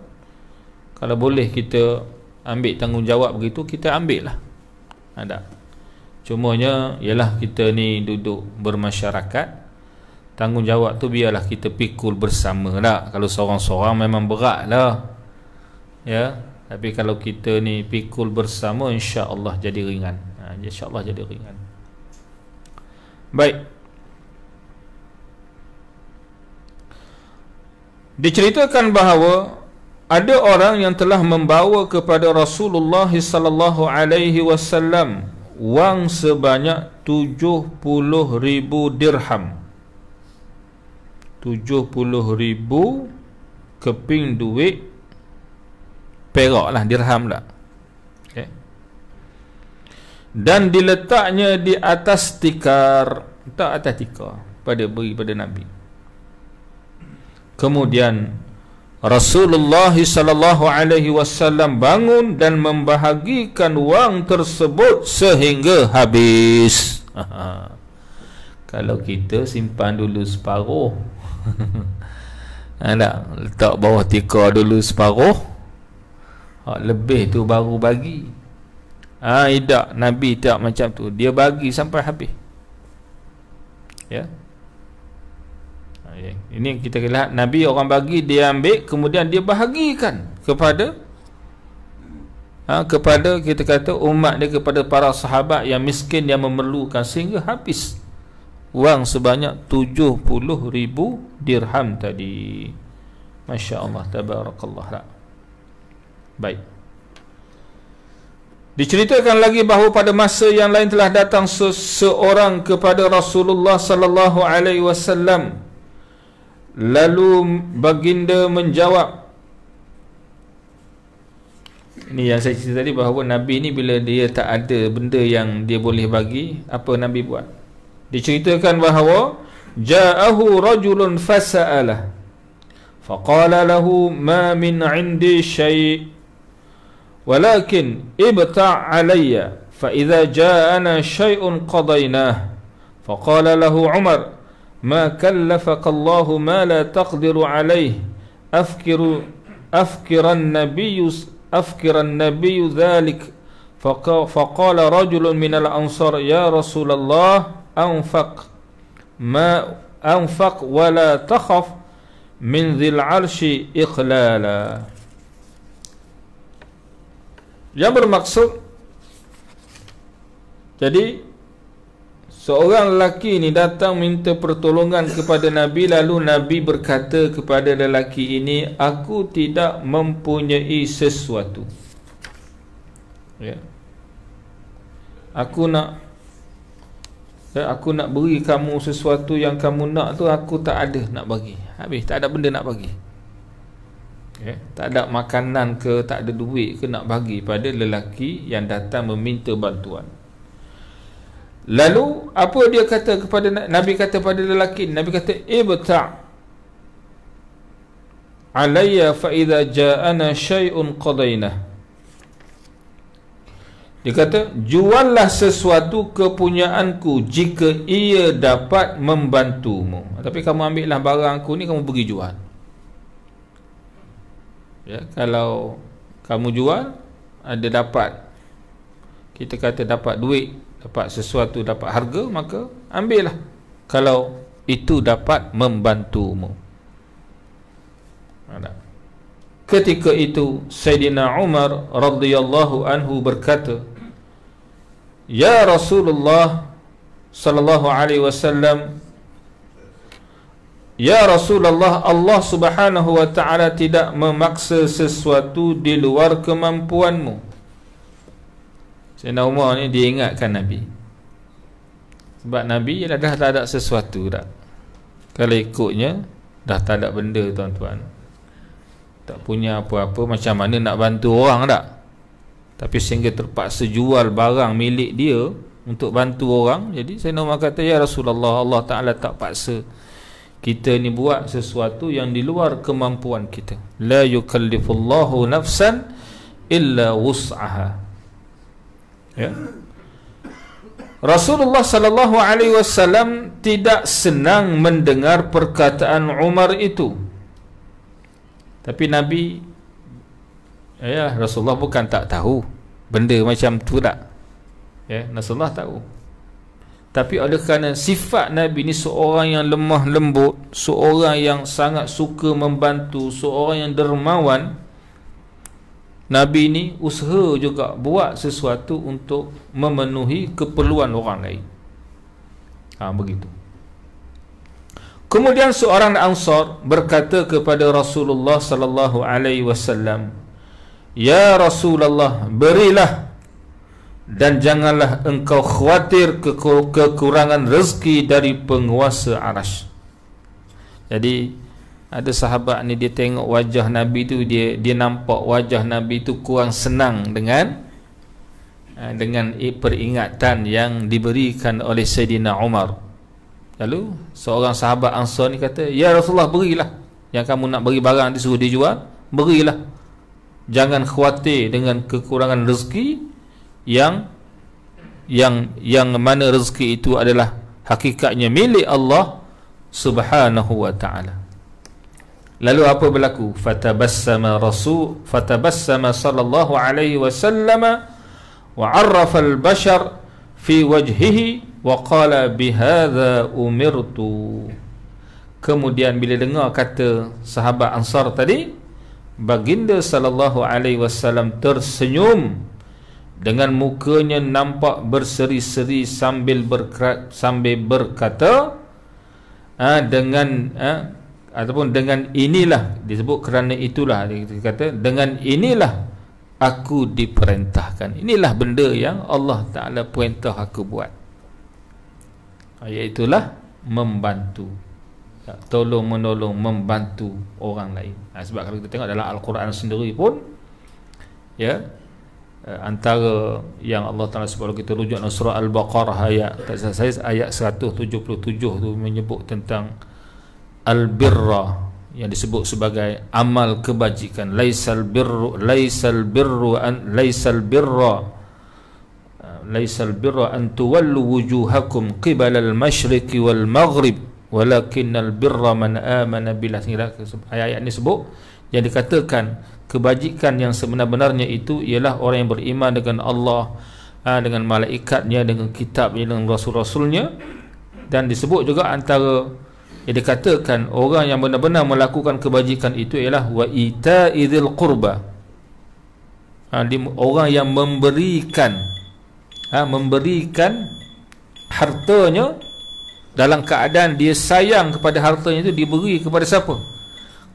kalau boleh kita ambil tanggungjawab begitu kita ambil lah ada ha, nya, ialah kita ni duduk bermasyarakat tanggungjawab tu biarlah kita pikul bersama tak lah. kalau seorang-seorang memang berat lah ya tapi kalau kita ni pikul bersama insya-Allah jadi ringan ha, insya-Allah jadi ringan baik diceritakan bahawa ada orang yang telah membawa kepada Rasulullah sallallahu alaihi wasallam wang sebanyak 70000 dirham 70000 keping duit perak lah dirham lah okay. dan diletaknya di atas tikar tak atas tikar pada beri pada Nabi kemudian Rasulullah sallallahu alaihi wasallam bangun dan membahagikan wang tersebut sehingga habis. Kalau kita simpan dulu separuh. Ada letak bawah tikar dulu separuh. Hak lebih tu baru bagi. Ah ha, tidak Nabi tak macam tu. Dia bagi sampai habis. Ya. Yeah? Ini yang kita lihat Nabi orang bagi dia ambil kemudian dia bahagikan kepada ha, kepada kita kata umat dia kepada para sahabat yang miskin yang memerlukan sehingga habis wang sebanyak 70 ribu dirham tadi. Masya Allah tabarakallah Baik. Diceritakan lagi bahawa pada masa yang lain telah datang seseorang kepada Rasulullah sallallahu alaihi wasallam Lalu baginda menjawab Ini yang saya cerita tadi bahawa Nabi ni bila dia tak ada benda yang dia boleh bagi Apa Nabi buat? Diceritakan bahawa Ja'ahu rajulun fasa'alah Faqala lahu ma min indi syai' Walakin ibta' alaya Fa'idha ja'ana syai'un qadaynah Faqala lahu Umar ما كلفك الله ما لا تقدر عليه أفكر أفكر النبي أفكر النبي ذلك فقال رجل من الأنصار يا رسول الله أنفق ما أنفق ولا تخف من ذي العرش إقلالا Yang bermaksud Jadi Seorang lelaki ni datang minta pertolongan kepada Nabi lalu Nabi berkata kepada lelaki ini aku tidak mempunyai sesuatu. Ya. Aku nak ya, aku nak beri kamu sesuatu yang kamu nak tu aku tak ada nak bagi. Habis tak ada benda nak bagi. Ya, tak ada makanan ke, tak ada duit ke nak bagi pada lelaki yang datang meminta bantuan. Lalu apa dia kata kepada Nabi kata pada lelaki Nabi kata ibta alayya fa idza ja'ana shay'un qadayna Dia kata juallah sesuatu kepunyaanku jika ia dapat membantumu tapi kamu ambillah barangku ni kamu pergi jual Ya kalau kamu jual ada dapat kita kata dapat duit dapat sesuatu dapat harga maka ambillah kalau itu dapat membantumu ketika itu Sayyidina Umar radhiyallahu anhu berkata Ya Rasulullah sallallahu alaihi wasallam Ya Rasulullah Allah Subhanahu wa taala tidak memaksa sesuatu di luar kemampuanmu Sayyidina Umar ni dia ingatkan Nabi Sebab Nabi ialah dah tak ada sesuatu dah Kalau ikutnya Dah tak ada benda tuan-tuan Tak punya apa-apa Macam mana nak bantu orang tak Tapi sehingga terpaksa jual barang milik dia Untuk bantu orang Jadi Sayyidina Umar kata Ya Rasulullah Allah Ta'ala tak paksa kita ni buat sesuatu yang di luar kemampuan kita la yukallifullahu nafsan illa wus'aha Ya. Rasulullah sallallahu alaihi wasallam tidak senang mendengar perkataan Umar itu. Tapi Nabi ya Rasulullah bukan tak tahu benda macam tu tak. Ya, Rasulullah tahu. Tapi oleh kerana sifat Nabi ni seorang yang lemah lembut, seorang yang sangat suka membantu, seorang yang dermawan, Nabi ni usaha juga buat sesuatu untuk memenuhi keperluan orang lain. Ha, begitu. Kemudian seorang Ansar berkata kepada Rasulullah sallallahu alaihi wasallam, "Ya Rasulullah, berilah dan janganlah engkau khawatir kekurangan rezeki dari penguasa Arash." Jadi ada sahabat ni dia tengok wajah Nabi tu dia dia nampak wajah Nabi tu kurang senang dengan eh, dengan peringatan yang diberikan oleh Sayyidina Umar lalu seorang sahabat Ansar ni kata Ya Rasulullah berilah yang kamu nak beri barang nanti suruh dijual berilah jangan khawatir dengan kekurangan rezeki yang yang yang mana rezeki itu adalah hakikatnya milik Allah subhanahu wa ta'ala Lalu apa berlaku? Fatabassama Rasul fatabassama sallallahu alaihi Wasallama, wa 'arrafa al-bashar fi wajhihi wa qala bihadza umirtu. Kemudian bila dengar kata sahabat Ansar tadi, baginda sallallahu alaihi wasallam tersenyum dengan mukanya nampak berseri-seri sambil berkata sambil berkata ah dengan ah ataupun dengan inilah disebut kerana itulah dia kata dengan inilah aku diperintahkan inilah benda yang Allah Taala perintah aku buat iaitu lah membantu tolong menolong membantu orang lain ha, sebab kalau kita tengok dalam al-Quran sendiri pun ya eh, antara yang Allah Taala sebut kita rujuk surah al-Baqarah ayat saya ayat 177 tu menyebut tentang al albirra yang disebut sebagai amal kebajikan laisal birru laisal birru an laisal birra laisal birra an tuwallu wujuhakum qibala al Mashriq wal-maghrib walakin al-birra man amana billah lah ayat-ayat ini sebut yang dikatakan kebajikan yang sebenar-benarnya itu ialah orang yang beriman dengan Allah ha, dengan malaikatnya dengan kitabnya dengan rasul-rasulnya dan disebut juga antara ia dikatakan orang yang benar-benar melakukan kebajikan itu ialah wa ita'idil kurba. Ha, orang yang memberikan ha, memberikan hartanya dalam keadaan dia sayang kepada hartanya itu diberi kepada siapa?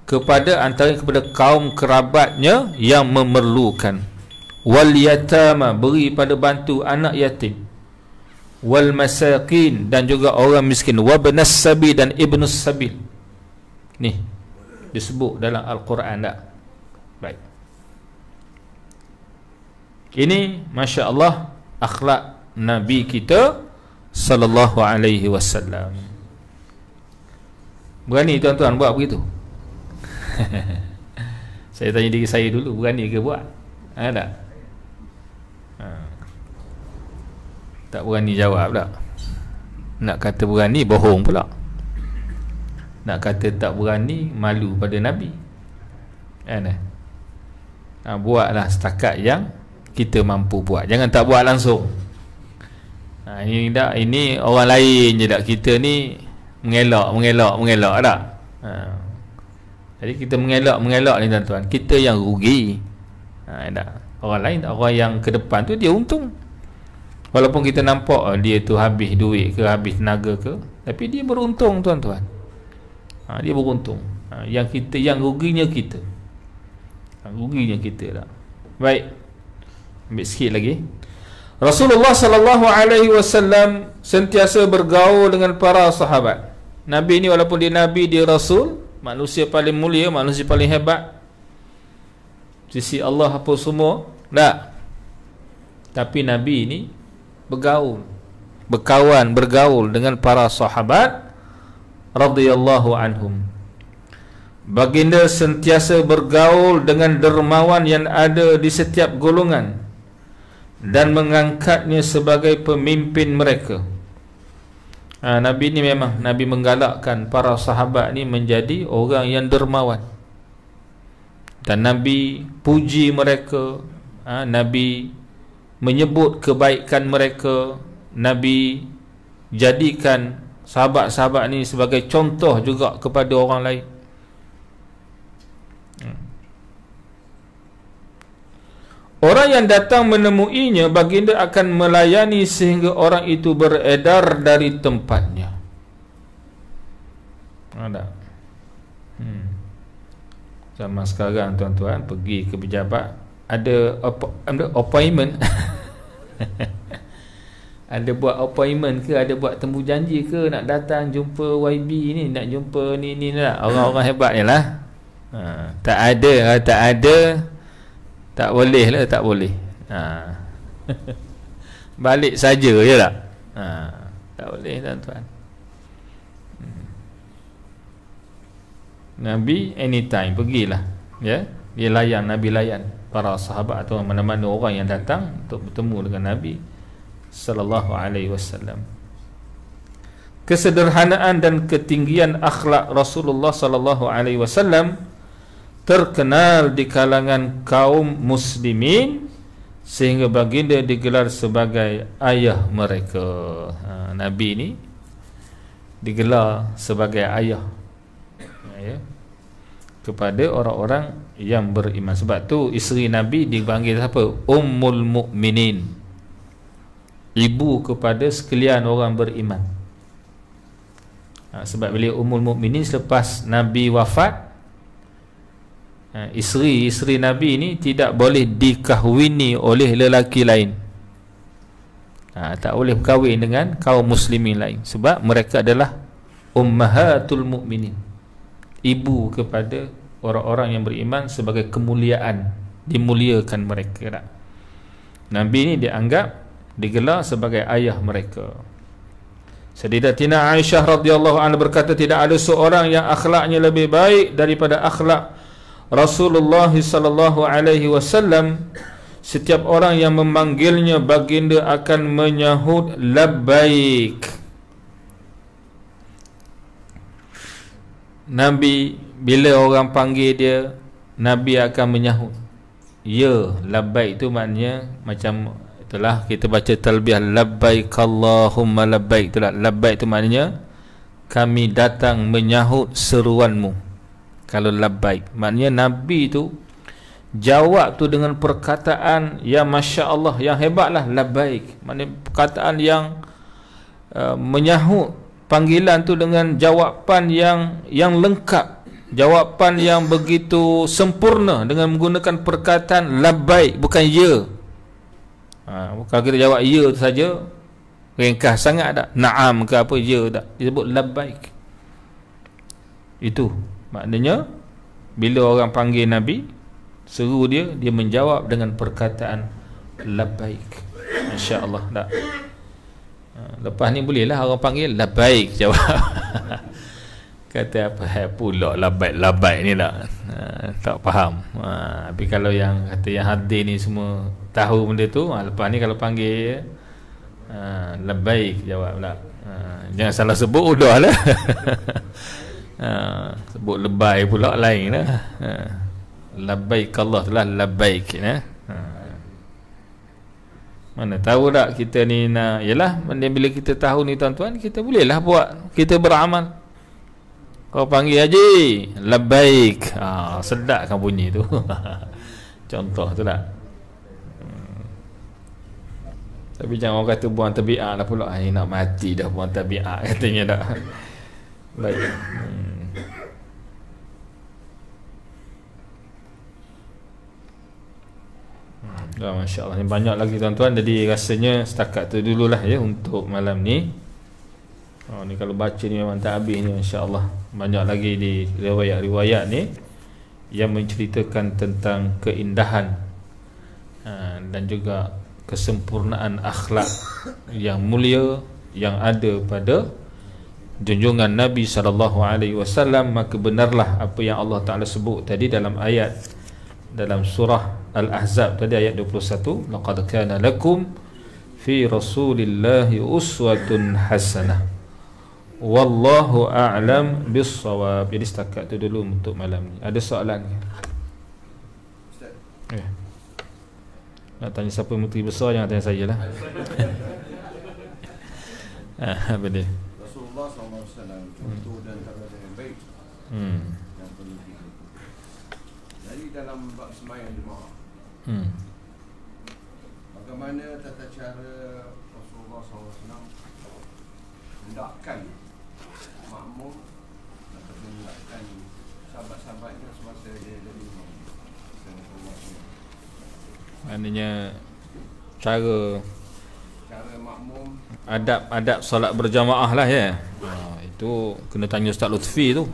Kepada antara kepada kaum kerabatnya yang memerlukan. Wal yatama beri pada bantu anak yatim wal masakin dan juga orang miskin wabnas sabi dan ibnus sabil ni disebut dalam al-Quran dak baik ini masya-Allah akhlak nabi kita sallallahu alaihi wasallam berani tuan-tuan buat begitu saya tanya diri saya dulu berani ke buat ada ha, tak berani jawab pula nak kata berani bohong pula nak kata tak berani malu pada Nabi kan eh ha, buatlah setakat yang kita mampu buat jangan tak buat langsung ha, ini tak ini orang lain je tak kita ni mengelak mengelak mengelak tak ha. jadi kita mengelak mengelak ni tuan-tuan kita yang rugi ha, tak orang lain orang yang ke depan tu dia untung Walaupun kita nampak ah, dia tu habis duit ke habis tenaga ke, tapi dia beruntung tuan-tuan. Ha, dia beruntung. Ha, yang kita yang ruginya kita. Ha, ruginya kita lah. Baik. Ambil sikit lagi. Rasulullah sallallahu alaihi wasallam sentiasa bergaul dengan para sahabat. Nabi ni walaupun dia nabi, dia rasul, manusia paling mulia, manusia paling hebat. Sisi Allah apa semua? Tak. Tapi nabi ni bergaul berkawan bergaul dengan para sahabat radhiyallahu anhum baginda sentiasa bergaul dengan dermawan yang ada di setiap golongan dan mengangkatnya sebagai pemimpin mereka ha, Nabi ni memang Nabi menggalakkan para sahabat ni menjadi orang yang dermawan dan Nabi puji mereka ha, Nabi menyebut kebaikan mereka Nabi jadikan sahabat-sahabat ni sebagai contoh juga kepada orang lain Orang yang datang menemuinya baginda akan melayani sehingga orang itu beredar dari tempatnya. Ada. Hmm. Zaman sekarang tuan-tuan pergi ke pejabat ada ada appointment ada buat appointment ke ada buat temu janji ke nak datang jumpa YB ni nak jumpa ni ni lah orang-orang hebat ni lah ha, tak ada lah, tak ada tak boleh lah tak boleh ha. balik saja je lah ha, tak boleh tuan-tuan lah, hmm. Nabi anytime pergilah ya dia layan Nabi layan para sahabat atau mana-mana orang yang datang untuk bertemu dengan Nabi sallallahu alaihi wasallam. Kesederhanaan dan ketinggian akhlak Rasulullah sallallahu alaihi wasallam terkenal di kalangan kaum muslimin sehingga baginda digelar sebagai ayah mereka. Ha, Nabi ini digelar sebagai ayah ya, kepada orang-orang yang beriman sebab tu isteri nabi dipanggil apa ummul mukminin ibu kepada sekalian orang beriman ha, sebab beliau ummul mukminin selepas nabi wafat ha, isteri isteri nabi ini tidak boleh dikahwini oleh lelaki lain ha, tak boleh berkahwin dengan kaum muslimin lain sebab mereka adalah ummahatul mukminin ibu kepada orang-orang yang beriman sebagai kemuliaan dimuliakan mereka tak? Nabi ini dianggap digelar sebagai ayah mereka Sedidatina Aisyah radhiyallahu anha berkata tidak ada seorang yang akhlaknya lebih baik daripada akhlak Rasulullah sallallahu alaihi wasallam setiap orang yang memanggilnya baginda akan menyahut labbaik Nabi bila orang panggil dia Nabi akan menyahut Ya labbaik tu maknanya Macam itulah kita baca talbiah Labbaik Allahumma labbaik itulah Labbaik tu maknanya Kami datang menyahut seruanmu Kalau labbaik Maknanya Nabi tu Jawab tu dengan perkataan Ya Masya Allah yang hebatlah Labbaik Maknanya perkataan yang uh, Menyahut panggilan tu dengan jawapan yang yang lengkap Jawapan yang begitu sempurna dengan menggunakan perkataan labbaik bukan ya. Ha, kalau kita jawab ya tu saja ringkas sangat tak? Naam ke apa ya tak? Disebut labbaik. Itu maknanya bila orang panggil Nabi seru dia dia menjawab dengan perkataan labbaik. Masya-Allah tak. Ha, lepas ni bolehlah orang panggil labbaik jawab. kata apa eh, pulak labat-labat ni lah ha, tak faham ha, tapi kalau yang kata yang hadir ni semua tahu benda tu ha, lepas ni kalau panggil ha, lebaik jawab lah ha, jangan salah sebut udah lah ha, sebut lebih pula lain lah ha, labaik Allah telah labaik ya. ha, mana tahu tak kita ni nak yalah bila kita tahu ni tuan-tuan kita lah buat kita beramal kau panggil Haji Lebaik ha, Sedap kan bunyi tu Contoh tu tak lah. hmm. Tapi jangan orang kata buang tabiat lah pula Ay, Nak mati dah buang tabiat katanya tak Baik hmm. Ya, Masya Allah, ini banyak lagi tuan-tuan Jadi rasanya setakat tu dululah ya Untuk malam ni Oh, ni kalau baca ni memang tak habis ni insya-Allah. Banyak lagi di riwayat-riwayat ni yang menceritakan tentang keindahan ha, dan juga kesempurnaan akhlak yang mulia yang ada pada junjungan Nabi sallallahu alaihi wasallam maka benarlah apa yang Allah Taala sebut tadi dalam ayat dalam surah Al-Ahzab tadi ayat 21 laqad kana lakum fi rasulillahi uswatun hasanah Wallahu a'lam bisawab. Jadi setakat tu dulu untuk malam ni. Ada soalan ke? Ustaz. Eh. Nak tanya siapa menteri besar jangan tanya saya lah. ah, apa dia? Rasulullah SAW alaihi wasallam hmm. contoh hmm. dan cara yang baik. Hmm. Yang perlu kita. Jadi dalam bab sembahyang jemaah. Hmm. Bagaimana tata cara Rasulullah SAW alaihi wasallam hendakkan makmum atau menyelakkan sahabat-sahabatnya semasa dia jadi makmum maknanya cara cara makmum adab-adab solat berjamaah lah ya ah, itu kena tanya Ustaz Lutfi tu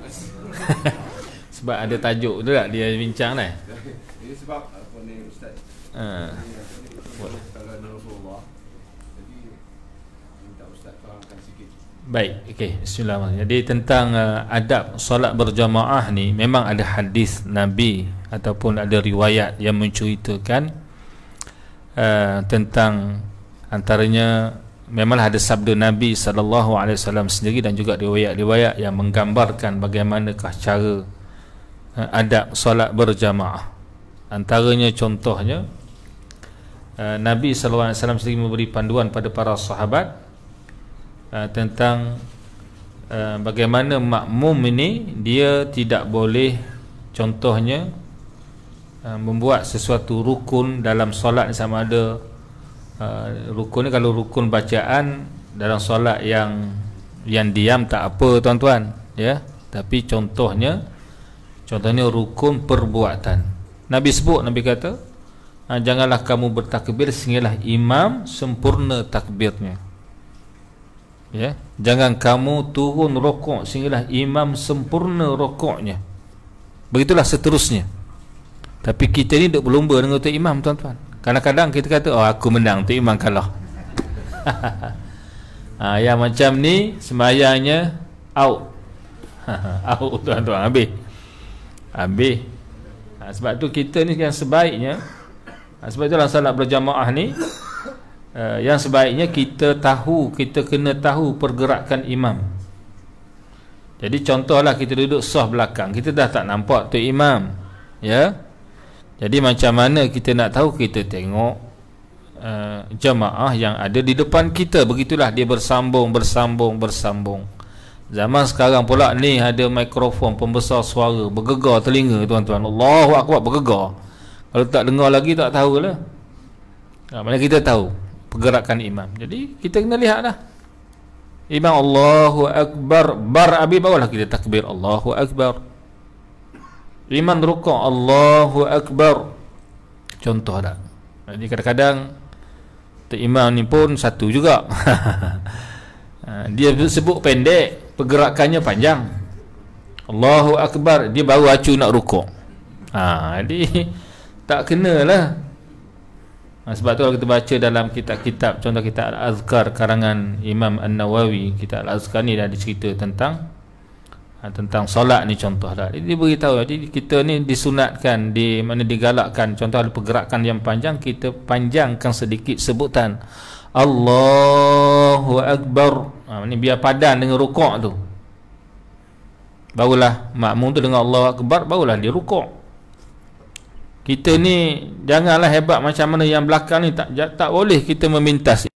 sebab ada tajuk tu lah dia bincang lah ini sebab apa ni Ustaz ha. Ini, ini, ini, ini, ini, ini, ini, ini, Baik, okey. Bismillahirrahmanirrahim. Jadi tentang uh, adab solat berjamaah ni memang ada hadis Nabi ataupun ada riwayat yang menceritakan uh, tentang antaranya memanglah ada sabda Nabi sallallahu alaihi wasallam sendiri dan juga riwayat-riwayat yang menggambarkan bagaimanakah cara uh, adab solat berjamaah. Antaranya contohnya uh, Nabi sallallahu alaihi wasallam sendiri memberi panduan pada para sahabat Uh, tentang uh, bagaimana makmum ini dia tidak boleh contohnya uh, membuat sesuatu rukun dalam solat sama ada uh, rukun ni kalau rukun bacaan dalam solat yang yang diam tak apa tuan-tuan ya tapi contohnya contohnya rukun perbuatan nabi sebut nabi kata ah, janganlah kamu bertakbir sehinggalah imam sempurna takbirnya ya jangan kamu turun rokok sehinggalah imam sempurna rokoknya begitulah seterusnya tapi kita ni duk berlomba dengan tu imam tuan-tuan kadang-kadang kita kata oh aku menang tu imam kalah ha, yang macam ni semayangnya out out tuan-tuan habis habis ha, sebab tu kita ni yang sebaiknya ha, sebab tu dalam salat berjamaah ni Eh, yang sebaiknya kita tahu kita kena tahu pergerakan imam jadi contohlah kita duduk soh belakang kita dah tak nampak tu imam ya jadi macam mana kita nak tahu kita tengok uh, jemaah yang ada di depan kita begitulah dia bersambung bersambung bersambung zaman sekarang pula ni ada mikrofon pembesar suara bergegar telinga tuan-tuan Allahu akbar bergegar kalau tak dengar lagi tak tahulah ha, mana kita tahu pergerakan imam. Jadi kita kena lihatlah. Imam Allahu Akbar bar abi barulah kita takbir Allahu Akbar. Imam rukuk Allahu Akbar. Contoh dah. Jadi kadang-kadang imam ni pun satu juga. Ha, dia sebut pendek, pergerakannya panjang. Allahu Akbar, dia baru acu nak rukuk. Ha, jadi tak kenalah Ha, sebab tu kalau kita baca dalam kitab-kitab Contoh kita Al-Azkar Karangan Imam An-Nawawi Kitab Al-Azkar ni dah dicerita tentang ha, Tentang solat ni contoh lah Dia beritahu Jadi kita ni disunatkan di Mana digalakkan Contoh ada pergerakan yang panjang Kita panjangkan sedikit sebutan Allahu Akbar ha, Ni biar padan dengan rukuk tu Barulah makmum tu dengan Allahu Akbar Barulah dia rukuk kita ni janganlah hebat macam mana yang belakang ni tak tak boleh kita memintas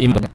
imbas